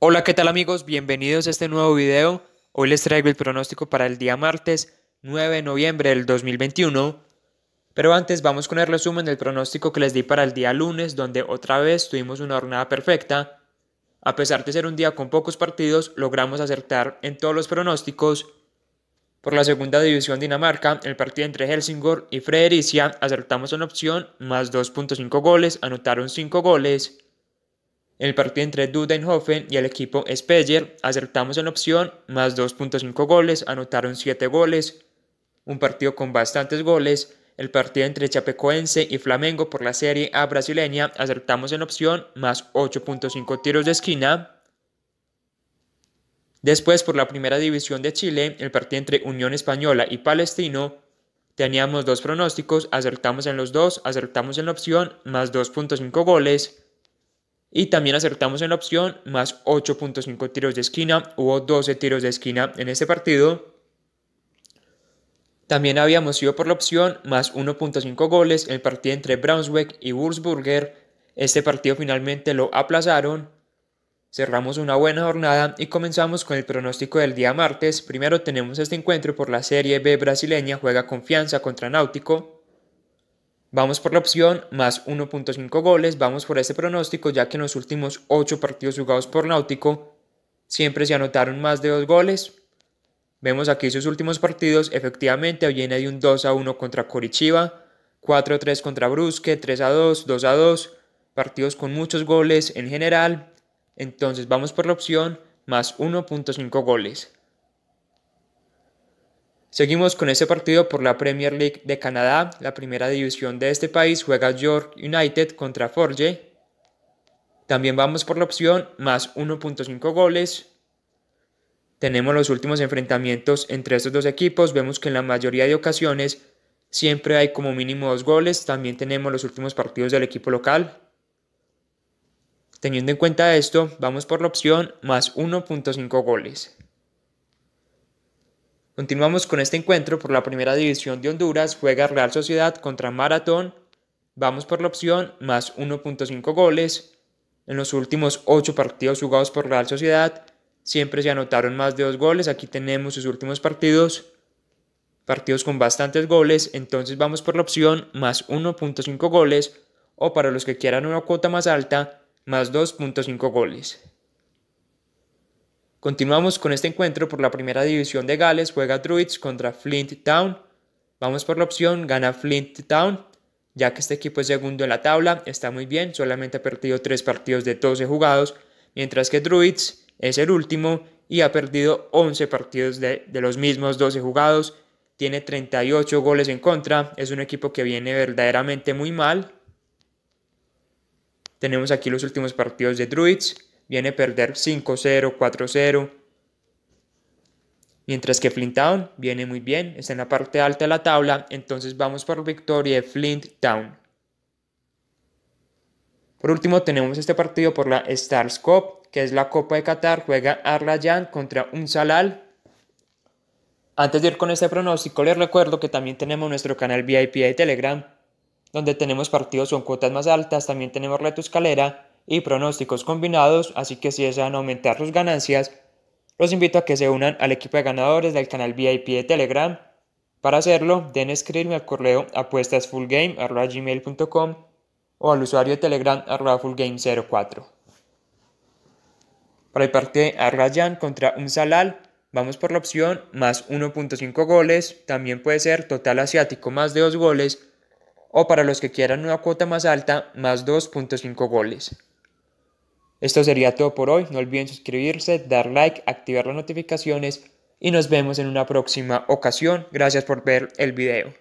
Hola, ¿qué tal amigos? Bienvenidos a este nuevo video. Hoy les traigo el pronóstico para el día martes 9 de noviembre del 2021. Pero antes vamos con el resumen del pronóstico que les di para el día lunes, donde otra vez tuvimos una jornada perfecta. A pesar de ser un día con pocos partidos, logramos acertar en todos los pronósticos. Por la segunda división Dinamarca, el partido entre Helsingor y Fredericia, acertamos en opción más 2.5 goles, anotaron 5 goles el partido entre Dudenhofen y el equipo Speyer acertamos en opción, más 2.5 goles, anotaron 7 goles. Un partido con bastantes goles. El partido entre Chapecoense y Flamengo por la Serie A brasileña acertamos en opción, más 8.5 tiros de esquina. Después, por la primera división de Chile, el partido entre Unión Española y Palestino, teníamos dos pronósticos, acertamos en los dos, acertamos en la opción, más 2.5 goles. Y también acertamos en la opción, más 8.5 tiros de esquina. Hubo 12 tiros de esquina en este partido. También habíamos ido por la opción, más 1.5 goles, en el partido entre Braunschweig y Wurzburger. Este partido finalmente lo aplazaron. Cerramos una buena jornada y comenzamos con el pronóstico del día martes. Primero tenemos este encuentro por la Serie B brasileña, juega confianza contra Náutico. Vamos por la opción más 1.5 goles, vamos por este pronóstico ya que en los últimos 8 partidos jugados por Náutico siempre se anotaron más de 2 goles. Vemos aquí sus últimos partidos, efectivamente viene de un 2 a 1 contra Corichiba, 4 a 3 contra Brusque, 3 a 2, 2 a 2, partidos con muchos goles en general. Entonces vamos por la opción más 1.5 goles. Seguimos con este partido por la Premier League de Canadá. La primera división de este país juega York United contra Forge. También vamos por la opción más 1.5 goles. Tenemos los últimos enfrentamientos entre estos dos equipos. Vemos que en la mayoría de ocasiones siempre hay como mínimo dos goles. También tenemos los últimos partidos del equipo local. Teniendo en cuenta esto, vamos por la opción más 1.5 goles. Continuamos con este encuentro por la primera división de Honduras. Juega Real Sociedad contra Maratón. Vamos por la opción más 1.5 goles. En los últimos 8 partidos jugados por Real Sociedad siempre se anotaron más de 2 goles. Aquí tenemos sus últimos partidos. Partidos con bastantes goles. Entonces vamos por la opción más 1.5 goles. O para los que quieran una cuota más alta, más 2.5 goles. Continuamos con este encuentro por la primera división de Gales, juega Druids contra Flint Town. Vamos por la opción, gana Flint Town, ya que este equipo es segundo en la tabla, está muy bien, solamente ha perdido 3 partidos de 12 jugados, mientras que Druids es el último y ha perdido 11 partidos de, los mismos 12 jugados, tiene 38 goles en contra, es un equipo que viene verdaderamente muy mal. Tenemos aquí los últimos partidos de Druids, viene a perder 5-0, 4-0. Mientras que Flint Town viene muy bien, está en la parte alta de la tabla, entonces vamos por victoria de Flint Town. Por último tenemos este partido por la Stars Cup, que es la Copa de Qatar, juega Arlayan contra Salal. Antes de ir con este pronóstico, les recuerdo que también tenemos nuestro canal VIP de Telegram, donde tenemos partidos con cuotas más altas, también tenemos reto escalera, y pronósticos combinados, así que si desean aumentar sus ganancias, los invito a que se unan al equipo de ganadores del canal VIP de Telegram. Para hacerlo, den escribirme al correo apuestasfullgame.com o al usuario de Telegram fullgame04. Para el partido de Arrayan contra Salal, vamos por la opción más 1.5 goles, también puede ser total asiático más de 2 goles, o para los que quieran una cuota más alta, más 2.5 goles. Esto sería todo por hoy. No olviden suscribirse, dar like, activar las notificaciones y nos vemos en una próxima ocasión. Gracias por ver el video.